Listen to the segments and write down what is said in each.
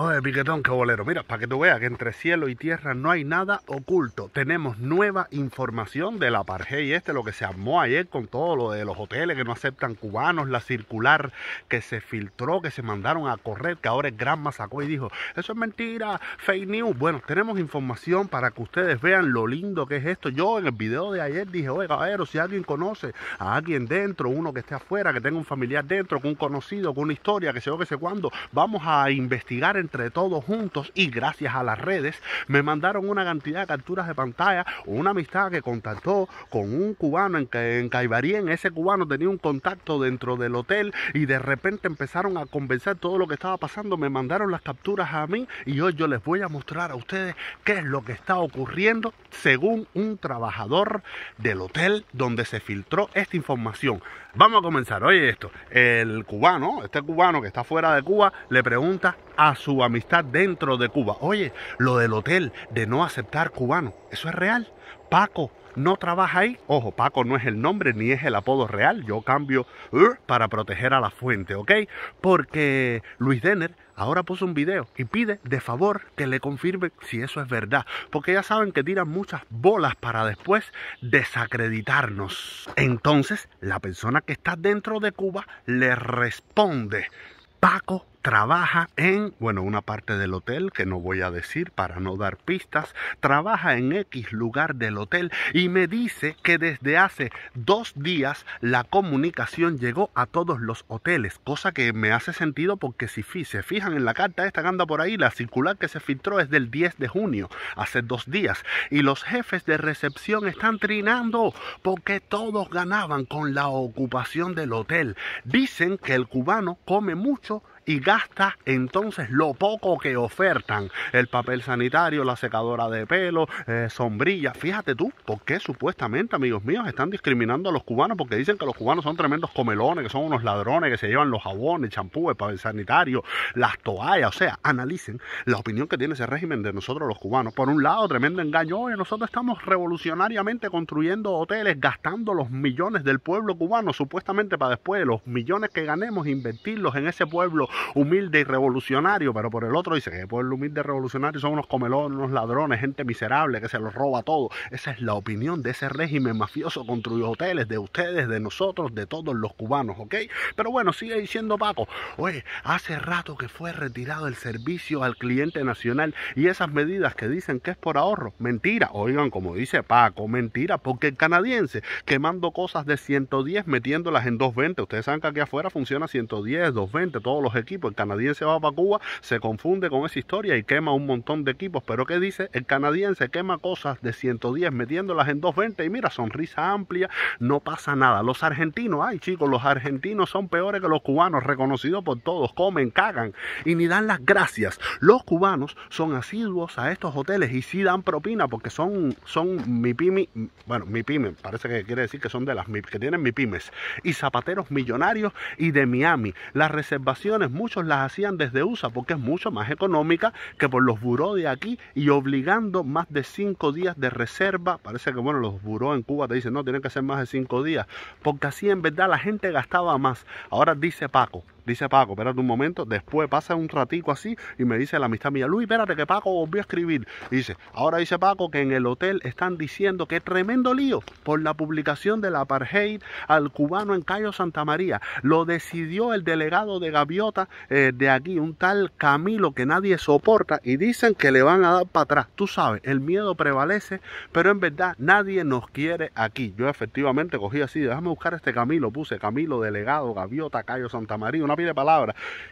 Oye, piquetón, qué bolero. Mira, para que tú veas que entre cielo y tierra no hay nada oculto. Tenemos nueva información de la y este, lo que se armó ayer con todo lo de los hoteles que no aceptan cubanos, la circular que se filtró, que se mandaron a correr, que ahora el gran sacó y dijo, eso es mentira, fake news. Bueno, tenemos información para que ustedes vean lo lindo que es esto. Yo en el video de ayer dije, oye, caballero, si alguien conoce a alguien dentro, uno que esté afuera, que tenga un familiar dentro, con un conocido, con una historia, que se yo que sé cuándo, vamos a investigar en entre todos juntos y gracias a las redes me mandaron una cantidad de capturas de pantalla, una amistad que contactó con un cubano en, en en ese cubano tenía un contacto dentro del hotel y de repente empezaron a convencer todo lo que estaba pasando, me mandaron las capturas a mí y hoy yo les voy a mostrar a ustedes qué es lo que está ocurriendo según un trabajador del hotel donde se filtró esta información. Vamos a comenzar, oye esto, el cubano, este cubano que está fuera de Cuba, le pregunta a su su amistad dentro de Cuba. Oye, lo del hotel de no aceptar cubano eso es real. Paco no trabaja ahí. Ojo, Paco no es el nombre ni es el apodo real. Yo cambio uh, para proteger a la fuente, ¿ok? Porque Luis Denner ahora puso un video y pide de favor que le confirme si eso es verdad. Porque ya saben que tiran muchas bolas para después desacreditarnos. Entonces, la persona que está dentro de Cuba le responde. Paco trabaja en, bueno, una parte del hotel que no voy a decir para no dar pistas, trabaja en X lugar del hotel y me dice que desde hace dos días la comunicación llegó a todos los hoteles, cosa que me hace sentido porque si se fijan en la carta esta que anda por ahí, la circular que se filtró es del 10 de junio, hace dos días, y los jefes de recepción están trinando porque todos ganaban con la ocupación del hotel. Dicen que el cubano come mucho y gasta entonces lo poco que ofertan. El papel sanitario, la secadora de pelo, eh, sombrilla. Fíjate tú, porque supuestamente, amigos míos, están discriminando a los cubanos? Porque dicen que los cubanos son tremendos comelones, que son unos ladrones, que se llevan los jabones, champú, el papel sanitario, las toallas. O sea, analicen la opinión que tiene ese régimen de nosotros los cubanos. Por un lado, tremendo engaño. Oye, nosotros estamos revolucionariamente construyendo hoteles, gastando los millones del pueblo cubano, supuestamente para después los millones que ganemos, invertirlos en ese pueblo humilde y revolucionario, pero por el otro dice que eh, pues el humilde revolucionario son unos comelones, unos ladrones, gente miserable que se los roba todo. Esa es la opinión de ese régimen mafioso construyó hoteles, de ustedes, de nosotros, de todos los cubanos, ¿ok? Pero bueno, sigue diciendo Paco, oye, hace rato que fue retirado el servicio al cliente nacional y esas medidas que dicen que es por ahorro, mentira, oigan, como dice Paco, mentira, porque el canadiense quemando cosas de 110, metiéndolas en 220, ustedes saben que aquí afuera funciona 110, 220, todos los equipo. El canadiense va para Cuba, se confunde con esa historia y quema un montón de equipos. Pero ¿qué dice? El canadiense quema cosas de 110 metiéndolas en 220 y mira, sonrisa amplia, no pasa nada. Los argentinos, ay chicos, los argentinos son peores que los cubanos, reconocidos por todos, comen, cagan y ni dan las gracias. Los cubanos son asiduos a estos hoteles y sí dan propina porque son, son mi pimi bueno, mi pyme, parece que quiere decir que son de las que tienen mi pymes y zapateros millonarios y de Miami. Las reservaciones muchos las hacían desde USA porque es mucho más económica que por los buró de aquí y obligando más de cinco días de reserva. Parece que bueno, los buró en Cuba te dicen no, tienen que ser más de cinco días porque así en verdad la gente gastaba más. Ahora dice Paco, Dice Paco, espérate un momento. Después pasa un ratico así y me dice la amistad mía, Luis, espérate que Paco volvió a escribir. dice, ahora dice Paco que en el hotel están diciendo que tremendo lío por la publicación de la apartheid al cubano en Cayo Santa María. Lo decidió el delegado de Gaviota eh, de aquí, un tal Camilo que nadie soporta y dicen que le van a dar para atrás. Tú sabes, el miedo prevalece, pero en verdad nadie nos quiere aquí. Yo efectivamente cogí así, déjame buscar este Camilo, puse Camilo, delegado, Gaviota, Cayo Santa María, una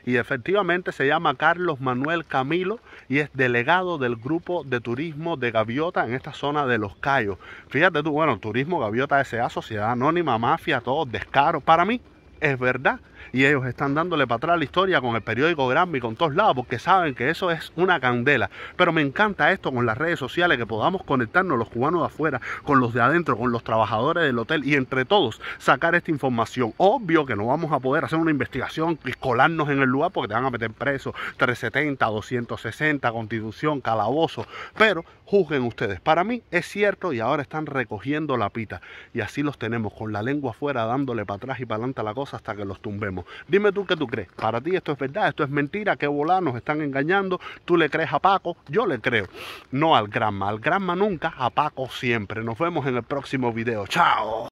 y efectivamente se llama Carlos Manuel Camilo y es delegado del grupo de turismo de Gaviota en esta zona de Los Cayos. Fíjate tú, bueno, Turismo Gaviota S.A., Sociedad Anónima, Mafia, todo descaro. Para mí es verdad y ellos están dándole para atrás la historia con el periódico Grammy, con todos lados, porque saben que eso es una candela. Pero me encanta esto con las redes sociales, que podamos conectarnos los cubanos de afuera, con los de adentro, con los trabajadores del hotel y entre todos sacar esta información. Obvio que no vamos a poder hacer una investigación y colarnos en el lugar porque te van a meter preso 370, 260, constitución, calabozo. Pero juzguen ustedes. Para mí es cierto y ahora están recogiendo la pita. Y así los tenemos con la lengua afuera, dándole para atrás y para adelante la cosa hasta que los tumben. Dime tú qué tú crees. Para ti esto es verdad, esto es mentira, que volar, nos están engañando. Tú le crees a Paco, yo le creo. No al Granma, al Granma nunca, a Paco siempre. Nos vemos en el próximo video. Chao.